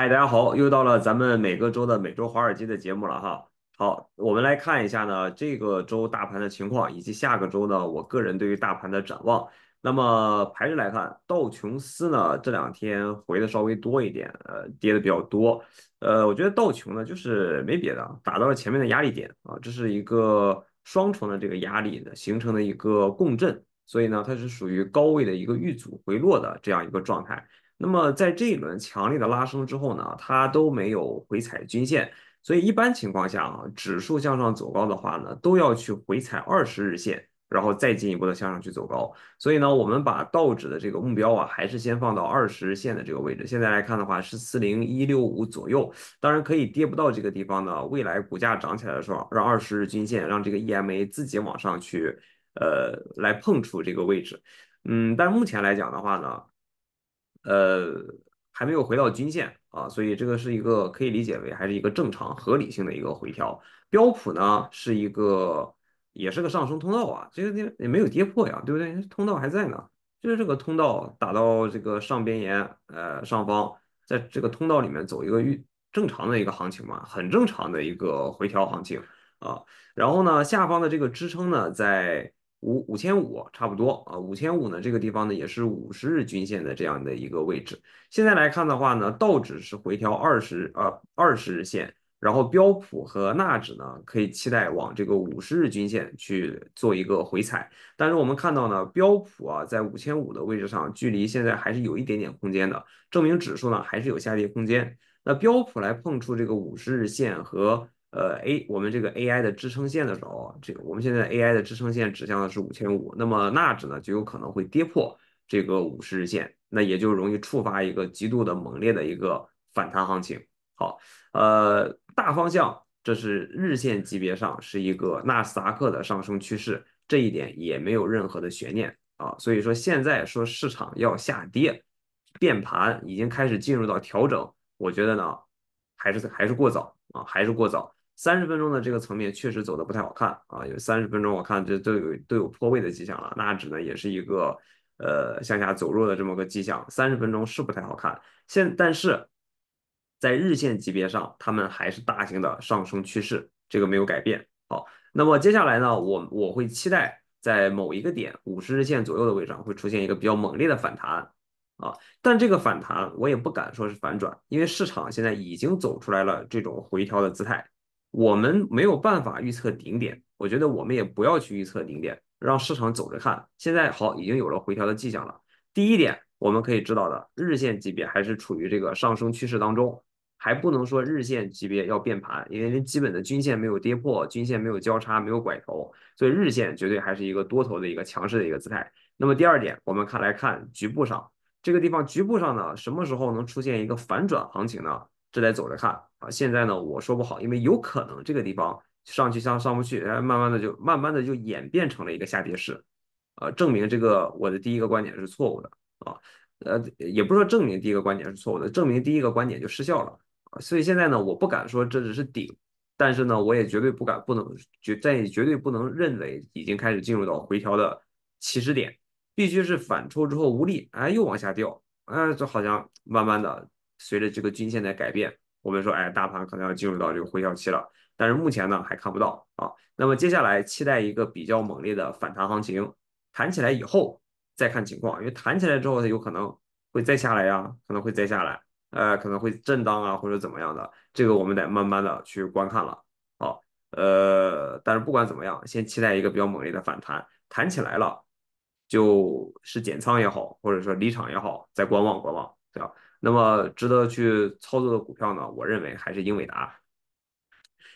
嗨，大家好，又到了咱们每个周的每周华尔街的节目了哈。好，我们来看一下呢，这个周大盘的情况，以及下个周呢，我个人对于大盘的展望。那么，排面来看，道琼斯呢，这两天回的稍微多一点，呃，跌的比较多。呃，我觉得道琼呢，就是没别的，打到了前面的压力点啊，这是一个双重的这个压力的形成的一个共振，所以呢，它是属于高位的一个遇阻回落的这样一个状态。那么在这一轮强烈的拉升之后呢，它都没有回踩均线，所以一般情况下啊，指数向上走高的话呢，都要去回踩二十日线，然后再进一步的向上去走高。所以呢，我们把道指的这个目标啊，还是先放到二十日线的这个位置。现在来看的话是四零一六五左右，当然可以跌不到这个地方呢。未来股价涨起来的时候，让二十日均线，让这个 EMA 自己往上去，呃，来碰触这个位置。嗯，但目前来讲的话呢。呃，还没有回到均线啊，所以这个是一个可以理解为还是一个正常合理性的一个回调。标普呢是一个也是个上升通道啊，这个也也没有跌破呀，对不对？通道还在呢，就是这个通道打到这个上边沿，呃，上方在这个通道里面走一个预正常的一个行情嘛，很正常的一个回调行情啊。然后呢，下方的这个支撑呢在。五五千五差不多啊，五千五呢，这个地方呢也是五十日均线的这样的一个位置。现在来看的话呢，道指是回调二十啊二十日线，然后标普和纳指呢可以期待往这个五十日均线去做一个回踩。但是我们看到呢，标普啊在五千五的位置上，距离现在还是有一点点空间的，证明指数呢还是有下跌空间。那标普来碰触这个五十日线和。呃，A，我们这个 AI 的支撑线的时候，这个我们现在 AI 的支撑线指向的是五千五，那么纳指呢就有可能会跌破这个五十日线，那也就容易触发一个极度的猛烈的一个反弹行情。好，呃，大方向这是日线级别上是一个纳斯达克的上升趋势，这一点也没有任何的悬念啊。所以说现在说市场要下跌变盘，已经开始进入到调整，我觉得呢还是还是过早啊，还是过早。三十分钟的这个层面确实走的不太好看啊，有三十分钟我看这都有都有破位的迹象了，纳指呢也是一个呃向下走弱的这么个迹象，三十分钟是不太好看。现但是在日线级别上，他们还是大型的上升趋势，这个没有改变。好，那么接下来呢，我我会期待在某一个点五十日线左右的位置上会出现一个比较猛烈的反弹啊，但这个反弹我也不敢说是反转，因为市场现在已经走出来了这种回调的姿态。我们没有办法预测顶点，我觉得我们也不要去预测顶点，让市场走着看。现在好，已经有了回调的迹象了。第一点，我们可以知道的，日线级别还是处于这个上升趋势当中，还不能说日线级别要变盘，因为连基本的均线没有跌破，均线没有交叉，没有拐头，所以日线绝对还是一个多头的一个强势的一个姿态。那么第二点，我们看来看局部上，这个地方局部上呢，什么时候能出现一个反转行情呢？这得走着看。啊，现在呢，我说不好，因为有可能这个地方上去向上不去，哎，慢慢的就慢慢的就演变成了一个下跌市，呃，证明这个我的第一个观点是错误的啊，呃，也不是说证明第一个观点是错误的，证明第一个观点就失效了所以现在呢，我不敢说这只是顶，但是呢，我也绝对不敢不能绝再也绝对不能认为已经开始进入到回调的起始点，必须是反抽之后无力，哎，又往下掉，哎，就好像慢慢的随着这个均线的改变。我们说，哎，大盘可能要进入到这个回调期了，但是目前呢还看不到啊。那么接下来期待一个比较猛烈的反弹行情，弹起来以后再看情况，因为弹起来之后它有可能会再下来呀，可能会再下来，呃，可能会震荡啊或者怎么样的，这个我们得慢慢的去观看了。好，呃，但是不管怎么样，先期待一个比较猛烈的反弹，弹起来了，就是减仓也好，或者说离场也好，再观望观望，对吧？那么值得去操作的股票呢？我认为还是英伟达。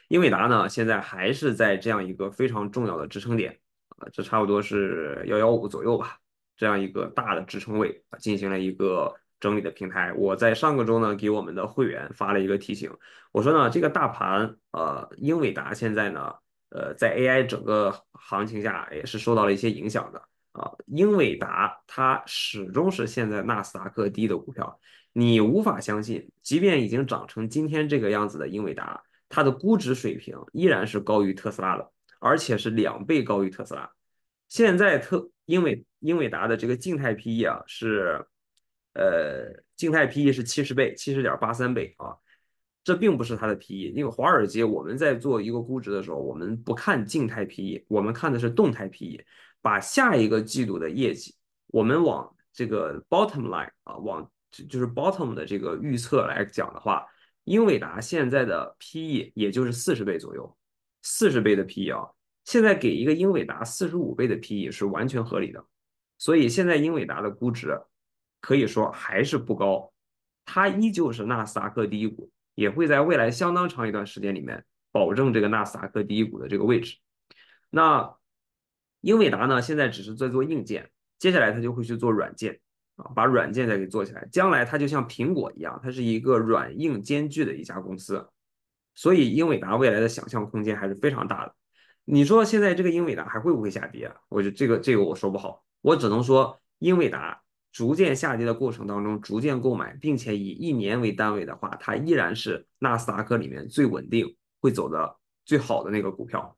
英伟达呢，现在还是在这样一个非常重要的支撑点啊，这差不多是幺幺五左右吧，这样一个大的支撑位啊，进行了一个整理的平台。我在上个周呢，给我们的会员发了一个提醒，我说呢，这个大盘呃，英伟达现在呢，呃，在 AI 整个行情下也是受到了一些影响的啊。英伟达它始终是现在纳斯达克低的股票。你无法相信，即便已经长成今天这个样子的英伟达，它的估值水平依然是高于特斯拉的，而且是两倍高于特斯拉。现在特英伟英伟达的这个静态 P E 啊是，呃，静态 P E 是七十倍，七十点八三倍啊。这并不是它的 P E，因为华尔街我们在做一个估值的时候，我们不看静态 P E，我们看的是动态 P E，把下一个季度的业绩，我们往这个 bottom line 啊往。就是 bottom 的这个预测来讲的话，英伟达现在的 P/E 也就是四十倍左右，四十倍的 P/E 啊，现在给一个英伟达四十五倍的 P/E 是完全合理的。所以现在英伟达的估值可以说还是不高，它依旧是纳斯达克第一股，也会在未来相当长一段时间里面保证这个纳斯达克第一股的这个位置。那英伟达呢，现在只是在做硬件，接下来它就会去做软件。把软件再给做起来，将来它就像苹果一样，它是一个软硬兼具的一家公司，所以英伟达未来的想象空间还是非常大的。你说现在这个英伟达还会不会下跌？我觉得这个这个我说不好，我只能说英伟达逐渐下跌的过程当中，逐渐购买，并且以一年为单位的话，它依然是纳斯达克里面最稳定、会走的最好的那个股票。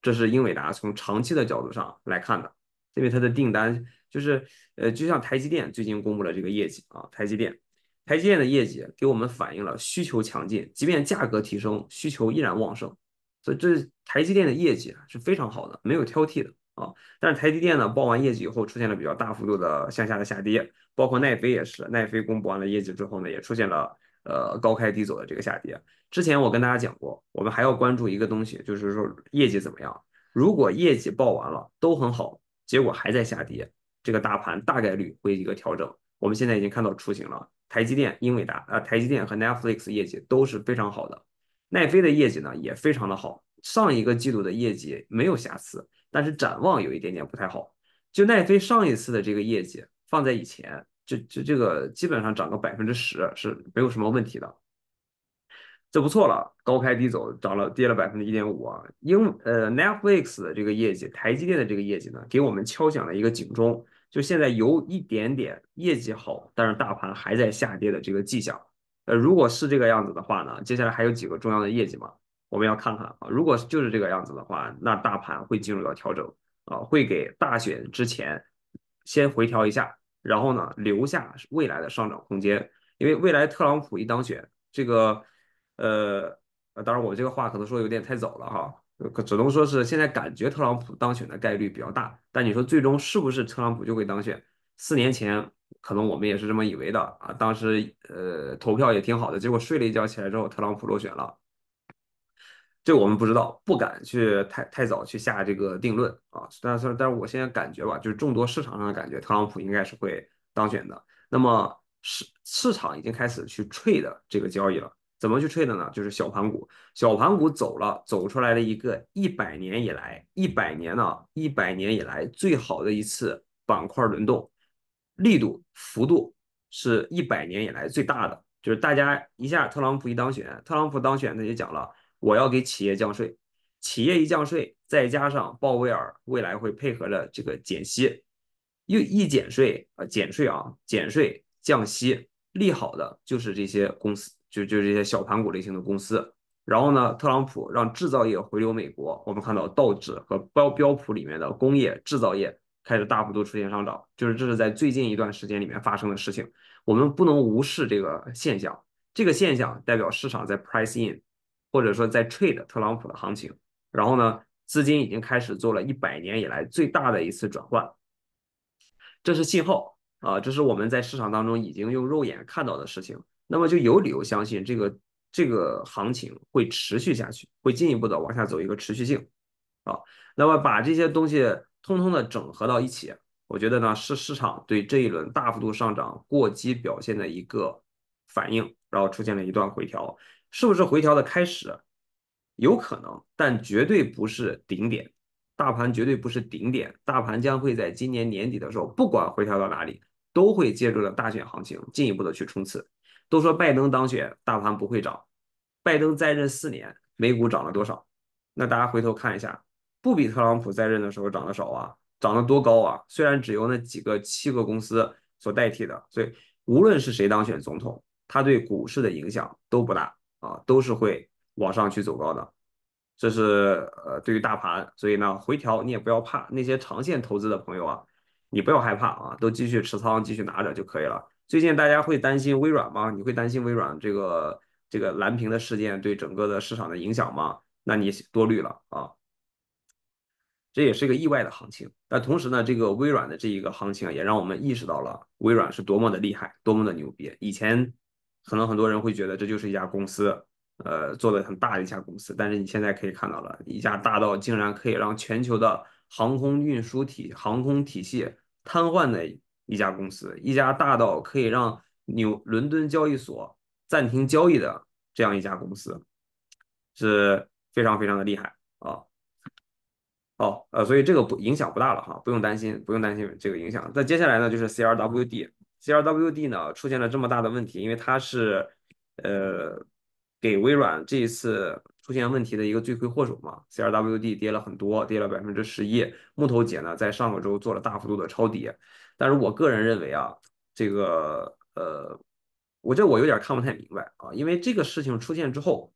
这是英伟达从长期的角度上来看的，因为它的订单。就是，呃，就像台积电最近公布了这个业绩啊，台积电，台积电的业绩给我们反映了需求强劲，即便价格提升，需求依然旺盛，所以这台积电的业绩是非常好的，没有挑剔的啊。但是台积电呢，报完业绩以后出现了比较大幅度的向下的下跌，包括奈飞也是，奈飞公布完了业绩之后呢，也出现了呃高开低走的这个下跌。之前我跟大家讲过，我们还要关注一个东西，就是说业绩怎么样。如果业绩报完了都很好，结果还在下跌。这个大盘大概率会一个调整，我们现在已经看到雏形了。台积电、英伟达，呃，台积电和 Netflix 业绩都是非常好的，奈飞的业绩呢也非常的好，上一个季度的业绩没有瑕疵，但是展望有一点点不太好。就奈飞上一次的这个业绩放在以前，就就这个基本上涨个百分之十是没有什么问题的。这不错了，高开低走，涨了跌了百分之一点五啊。英呃 Netflix 的这个业绩，台积电的这个业绩呢，给我们敲响了一个警钟，就现在有一点点业绩好，但是大盘还在下跌的这个迹象。呃，如果是这个样子的话呢，接下来还有几个重要的业绩嘛，我们要看看啊。如果就是这个样子的话，那大盘会进入到调整啊，会给大选之前先回调一下，然后呢留下未来的上涨空间，因为未来特朗普一当选这个。呃，当然，我这个话可能说的有点太早了哈，只能说是现在感觉特朗普当选的概率比较大。但你说最终是不是特朗普就会当选？四年前可能我们也是这么以为的啊，当时呃投票也挺好的，结果睡了一觉起来之后，特朗普落选了，这我们不知道，不敢去太太早去下这个定论啊。但是，但是我现在感觉吧，就是众多市场上的感觉，特朗普应该是会当选的。那么市市场已经开始去 trade 这个交易了。怎么去 trade 呢？就是小盘股，小盘股走了，走出来了一个一百年以来，一百年呢，一百年以来最好的一次板块轮动，力度幅度是一百年以来最大的。就是大家一下，特朗普一当选，特朗普当选他就讲了，我要给企业降税，企业一降税，再加上鲍威尔未来会配合着这个减息，又一减税啊，减税啊，减税降息，利好的就是这些公司。就就这些小盘股类型的公司，然后呢，特朗普让制造业回流美国，我们看到道指和标标普里面的工业制造业开始大幅度出现上涨，就是这是在最近一段时间里面发生的事情，我们不能无视这个现象，这个现象代表市场在 price in，或者说在 trade 特朗普的行情，然后呢，资金已经开始做了一百年以来最大的一次转换，这是信号啊，这是我们在市场当中已经用肉眼看到的事情。那么就有理由相信，这个这个行情会持续下去，会进一步的往下走一个持续性啊。那么把这些东西通通的整合到一起，我觉得呢是市场对这一轮大幅度上涨过激表现的一个反应，然后出现了一段回调，是不是回调的开始？有可能，但绝对不是顶点，大盘绝对不是顶点，大盘将会在今年年底的时候，不管回调到哪里，都会借助着大选行情进一步的去冲刺。都说拜登当选大盘不会涨，拜登在任四年，美股涨了多少？那大家回头看一下，不比特朗普在任的时候涨得少啊，涨得多高啊！虽然只由那几个七个公司所代替的，所以无论是谁当选总统，他对股市的影响都不大啊，都是会往上去走高的，这是呃对于大盘。所以呢，回调你也不要怕，那些长线投资的朋友啊，你不要害怕啊，都继续持仓，继续拿着就可以了。最近大家会担心微软吗？你会担心微软这个这个蓝屏的事件对整个的市场的影响吗？那你多虑了啊，这也是个意外的行情。但同时呢，这个微软的这一个行情也让我们意识到了微软是多么的厉害，多么的牛逼。以前可能很多人会觉得这就是一家公司，呃，做的很大的一家公司，但是你现在可以看到了，一家大到竟然可以让全球的航空运输体航空体系瘫痪的。一家公司，一家大到可以让纽伦敦交易所暂停交易的这样一家公司，是非常非常的厉害啊！哦，呃，所以这个不影响不大了哈，不用担心，不用担心这个影响。那接下来呢，就是 CRWD，CRWD 呢出现了这么大的问题，因为它是呃给微软这一次。出现问题的一个罪魁祸首嘛，C R W D 跌了很多，跌了百分之十一。木头姐呢，在上个周做了大幅度的抄底，但是我个人认为啊，这个呃，我这我有点看不太明白啊，因为这个事情出现之后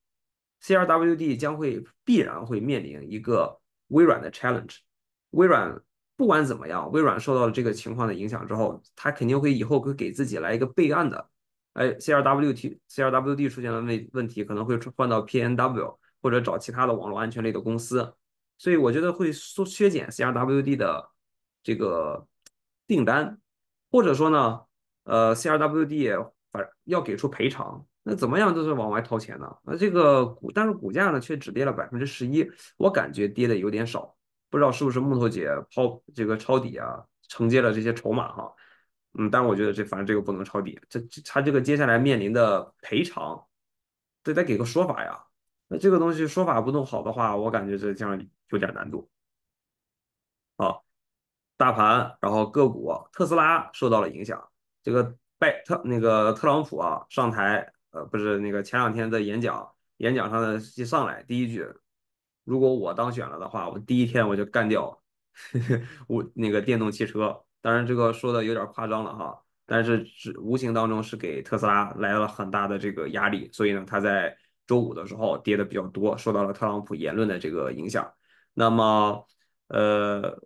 ，C R W D 将会必然会面临一个微软的 challenge。微软不管怎么样，微软受到了这个情况的影响之后，他肯定会以后会给自己来一个备案的。哎，C R W T C R W D 出现了问问题，可能会换到 P N W。或者找其他的网络安全类的公司，所以我觉得会缩削减 CRWD 的这个订单，或者说呢，呃，CRWD 反正要给出赔偿，那怎么样都是往外掏钱呢？那这个股，但是股价呢却只跌了百分之十一，我感觉跌的有点少，不知道是不是木头姐抛这个抄底啊，承接了这些筹码哈，嗯，但我觉得这反正这个不能抄底，这他这个接下来面临的赔偿，得得给个说法呀。那这个东西说法不弄好的话，我感觉这这样有点难度。啊，大盘，然后个股，特斯拉受到了影响。这个拜特那个特朗普啊上台，呃，不是那个前两天的演讲，演讲上的一上来第一句，如果我当选了的话，我第一天我就干掉 我那个电动汽车。当然这个说的有点夸张了哈，但是是无形当中是给特斯拉来了很大的这个压力，所以呢，他在。周五的时候跌的比较多，受到了特朗普言论的这个影响。那么，呃，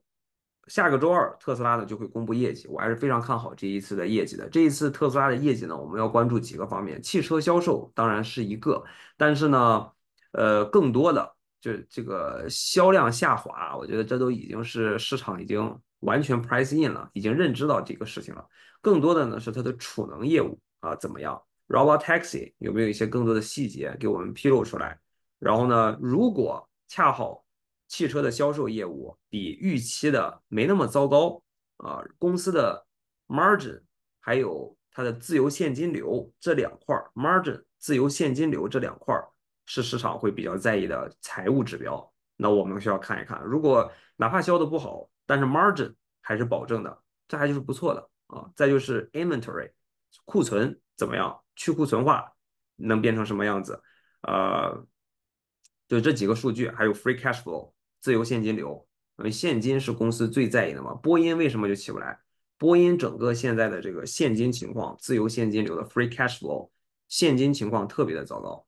下个周二特斯拉呢就会公布业绩，我还是非常看好这一次的业绩的。这一次特斯拉的业绩呢，我们要关注几个方面：汽车销售当然是一个，但是呢，呃，更多的就这个销量下滑，我觉得这都已经是市场已经完全 price in 了，已经认知到这个事情了。更多的呢是它的储能业务啊怎么样？Robotaxi 有没有一些更多的细节给我们披露出来？然后呢，如果恰好汽车的销售业务比预期的没那么糟糕啊，公司的 margin 还有它的自由现金流这两块，margin、自由现金流这两块是市场会比较在意的财务指标。那我们需要看一看，如果哪怕销的不好，但是 margin 还是保证的，这还就是不错的啊。再就是 inventory 库存怎么样？去库存化能变成什么样子？呃，就这几个数据，还有 free cash flow 自由现金流，因为现金是公司最在意的嘛。波音为什么就起不来？波音整个现在的这个现金情况，自由现金流的 free cash flow 现金情况特别的糟糕，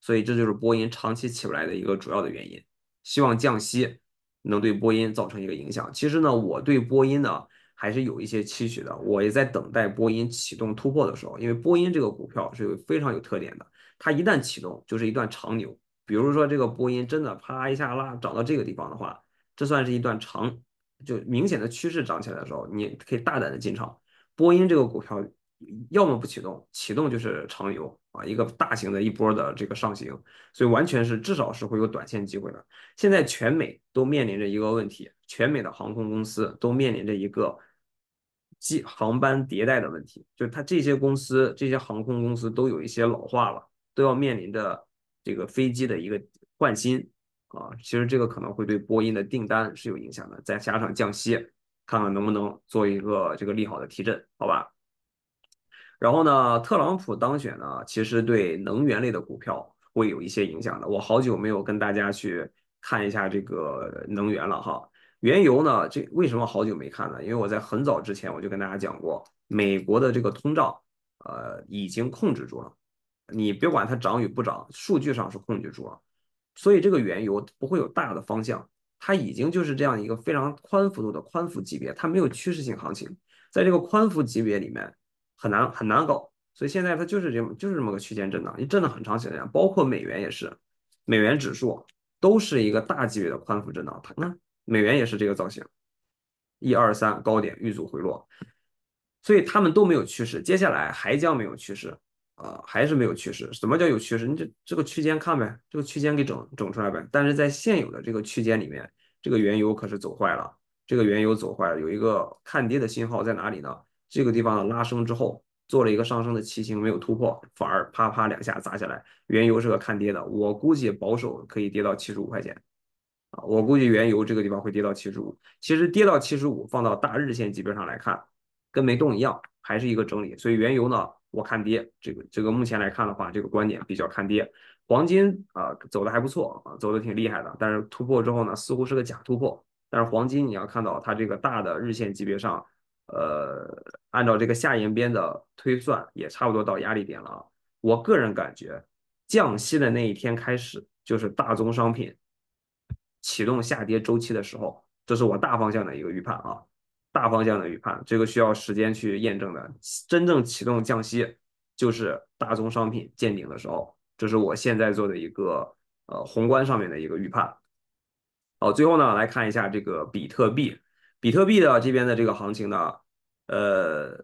所以这就是波音长期起不来的一个主要的原因。希望降息能对波音造成一个影响。其实呢，我对波音呢。还是有一些期许的，我也在等待波音启动突破的时候，因为波音这个股票是有非常有特点的，它一旦启动就是一段长牛。比如说这个波音真的啪一下拉涨到这个地方的话，这算是一段长，就明显的趋势涨起来的时候，你可以大胆的进场。波音这个股票要么不启动，启动就是长牛啊，一个大型的一波的这个上行，所以完全是至少是会有短线机会的。现在全美都面临着一个问题，全美的航空公司都面临着一个。机航班迭代的问题，就是它这些公司、这些航空公司都有一些老化了，都要面临着这个飞机的一个换新啊。其实这个可能会对波音的订单是有影响的。再加上降息，看看能不能做一个这个利好的提振，好吧？然后呢，特朗普当选呢，其实对能源类的股票会有一些影响的。我好久没有跟大家去看一下这个能源了哈。原油呢？这为什么好久没看了？因为我在很早之前我就跟大家讲过，美国的这个通胀，呃，已经控制住了。你别管它涨与不涨，数据上是控制住了。所以这个原油不会有大的方向，它已经就是这样一个非常宽幅度的宽幅级别，它没有趋势性行情。在这个宽幅级别里面，很难很难搞。所以现在它就是这么就是这么个区间震荡，震荡很长时间。包括美元也是，美元指数都是一个大级别的宽幅震荡，它那。美元也是这个造型，一二三高点遇阻回落，所以他们都没有趋势，接下来还将没有趋势，啊，还是没有趋势。什么叫有趋势？你这这个区间看呗，这个区间给整整出来呗。但是在现有的这个区间里面，这个原油可是走坏了，这个原油走坏了有一个看跌的信号在哪里呢？这个地方拉升之后做了一个上升的骑行，没有突破，反而啪啪两下砸下来，原油是个看跌的，我估计保守可以跌到七十五块钱。啊，我估计原油这个地方会跌到七十五。其实跌到七十五，放到大日线级别上来看，跟没动一样，还是一个整理。所以原油呢，我看跌。这个这个目前来看的话，这个观点比较看跌。黄金啊，走的还不错啊，走的挺厉害的。但是突破之后呢，似乎是个假突破。但是黄金你要看到它这个大的日线级别上，呃，按照这个下沿边的推算，也差不多到压力点了啊。我个人感觉，降息的那一天开始，就是大宗商品。启动下跌周期的时候，这是我大方向的一个预判啊，大方向的预判，这个需要时间去验证的。真正启动降息就是大宗商品见顶的时候，这是我现在做的一个呃宏观上面的一个预判。好，最后呢来看一下这个比特币，比特币的这边的这个行情呢，呃，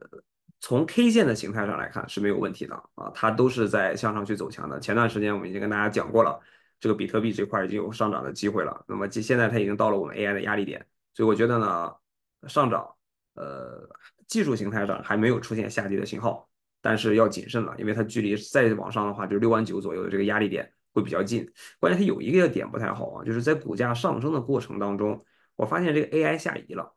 从 K 线的形态上来看是没有问题的啊，它都是在向上去走强的。前段时间我们已经跟大家讲过了。这个比特币这块已经有上涨的机会了，那么现现在它已经到了我们 AI 的压力点，所以我觉得呢，上涨，呃，技术形态上还没有出现下跌的信号，但是要谨慎了，因为它距离再往上的话，就是六万九左右的这个压力点会比较近。关键它有一个点不太好啊，就是在股价上升的过程当中，我发现这个 AI 下移了，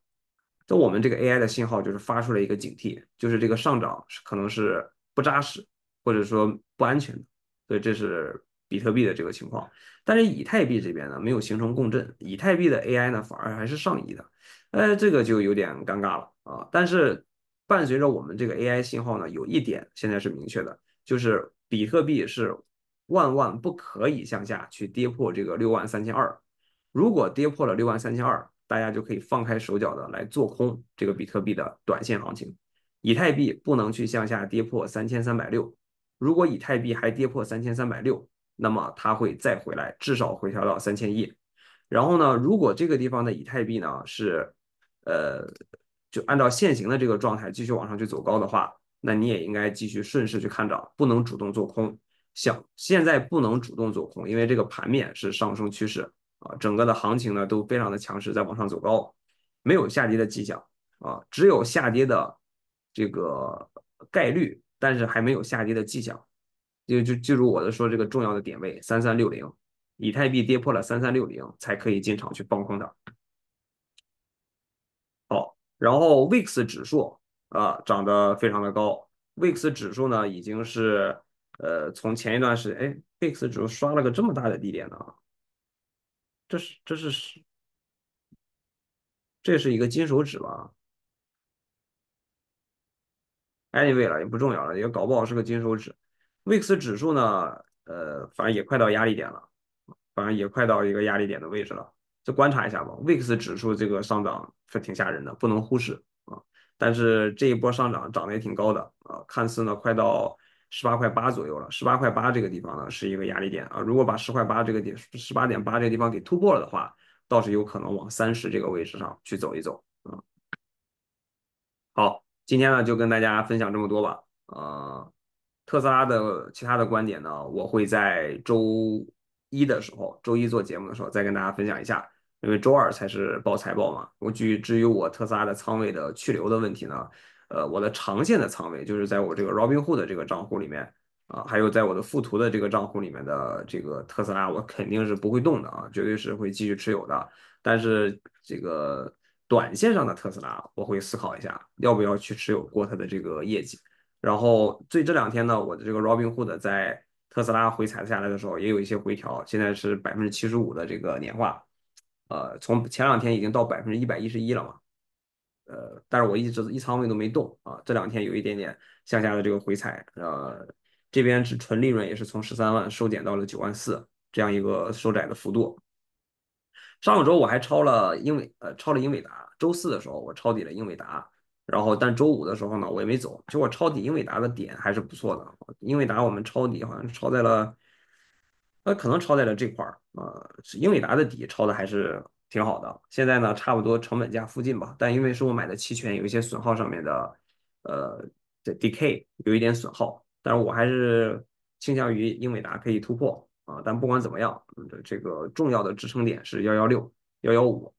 那我们这个 AI 的信号就是发出了一个警惕，就是这个上涨是可能是不扎实或者说不安全的，所以这是。比特币的这个情况，但是以太币这边呢没有形成共振，以太币的 AI 呢反而还是上移的，呃，这个就有点尴尬了啊。但是伴随着我们这个 AI 信号呢，有一点现在是明确的，就是比特币是万万不可以向下去跌破这个六万三千二，如果跌破了六万三千二，大家就可以放开手脚的来做空这个比特币的短线行情。以太币不能去向下跌破三千三百六，如果以太币还跌破三千三百六，那么它会再回来，至少回调到三千亿。然后呢，如果这个地方的以太币呢是，呃，就按照现行的这个状态继续往上去走高的话，那你也应该继续顺势去看涨，不能主动做空。想现在不能主动做空，因为这个盘面是上升趋势啊，整个的行情呢都非常的强势，在往上走高，没有下跌的迹象啊，只有下跌的这个概率，但是还没有下跌的迹象。就就记住我的说，这个重要的点位三三六零，以太币跌破了三三六零才可以进场去放空的。好，然后 VIX 指数啊涨得非常的高，VIX 指数呢已经是呃从前一段时间，哎，VIX 指数刷了个这么大的低点呢，这是这是是，这是一个金手指吧？Anyway 了也不重要了，也搞不好是个金手指。VIX 指数呢，呃，反正也快到压力点了，反正也快到一个压力点的位置了，就观察一下吧。VIX 指数这个上涨是挺吓人的，不能忽视啊。但是这一波上涨涨得也挺高的啊，看似呢快到十八块八左右了，十八块八这个地方呢是一个压力点啊。如果把十块八这个点，十八点八这个地方给突破了的话，倒是有可能往三十这个位置上去走一走啊。好，今天呢就跟大家分享这么多吧，啊。特斯拉的其他的观点呢，我会在周一的时候，周一做节目的时候再跟大家分享一下，因为周二才是报财报嘛。我据至于我特斯拉的仓位的去留的问题呢，呃，我的长线的仓位就是在我这个 Robinhood 这个账户里面啊，还有在我的富途的这个账户里面的这个特斯拉，我肯定是不会动的啊，绝对是会继续持有的。但是这个短线上的特斯拉，我会思考一下，要不要去持有过它的这个业绩。然后最这两天呢，我的这个 Robinhood 在特斯拉回踩下来的时候，也有一些回调，现在是百分之七十五的这个年化，呃，从前两天已经到百分之一百一十一了嘛，呃，但是我一直一仓位都没动啊，这两天有一点点向下的这个回踩，呃，这边是纯利润也是从十三万收减到了九万四这样一个收窄的幅度，上周我还抄了英伟，呃，抄了英伟达，周四的时候我抄底了英伟达。然后，但周五的时候呢，我也没走。其实我抄底英伟达的点还是不错的。英伟达我们抄底好像抄在了，呃，可能抄在了这块儿，呃，是英伟达的底抄的还是挺好的。现在呢，差不多成本价附近吧。但因为是我买的期权，有一些损耗上面的，呃，的 decay 有一点损耗。但是我还是倾向于英伟达可以突破啊。但不管怎么样，这这个重要的支撑点是幺幺六、幺幺五。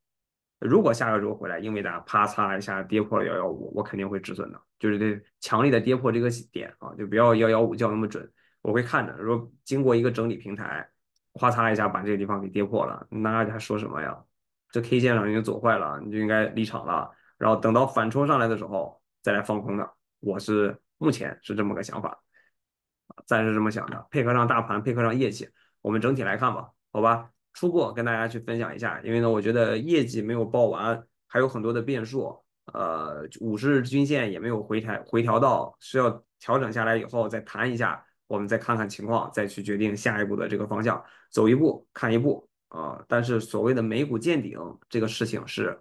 如果下个周回来，英伟达啪嚓一下跌破了幺幺五，我肯定会止损的。就是这强力的跌破这个点啊，就不要幺幺五叫那么准，我会看着。如果经过一个整理平台，咔嚓一下把这个地方给跌破了，那还说什么呀？这 K 线上已经走坏了，你就应该离场了。然后等到反冲上来的时候再来放空的，我是目前是这么个想法，暂时这么想的。配合上大盘，配合上业绩，我们整体来看吧，好吧？初步跟大家去分享一下，因为呢，我觉得业绩没有报完，还有很多的变数，呃，五十日均线也没有回调，回调到，需要调整下来以后再谈一下，我们再看看情况，再去决定下一步的这个方向，走一步看一步啊。但是所谓的美股见顶这个事情是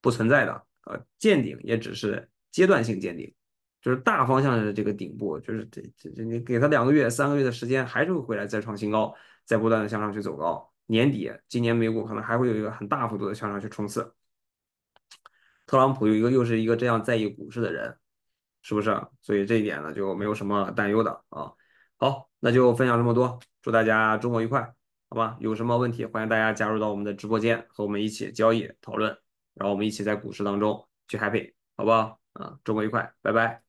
不存在的，呃，见顶也只是阶段性见顶，就是大方向的这个顶部，就是这这这你给他两个月、三个月的时间，还是会回来再创新高，再不断的向上去走高。年底，今年美股可能还会有一个很大幅度的向上去冲刺。特朗普有一个又是一个这样在意股市的人，是不是？所以这一点呢，就没有什么担忧的啊。好，那就分享这么多，祝大家周末愉快，好吧？有什么问题，欢迎大家加入到我们的直播间，和我们一起交易讨论，然后我们一起在股市当中去 happy，好不好？啊，周末愉快，拜拜。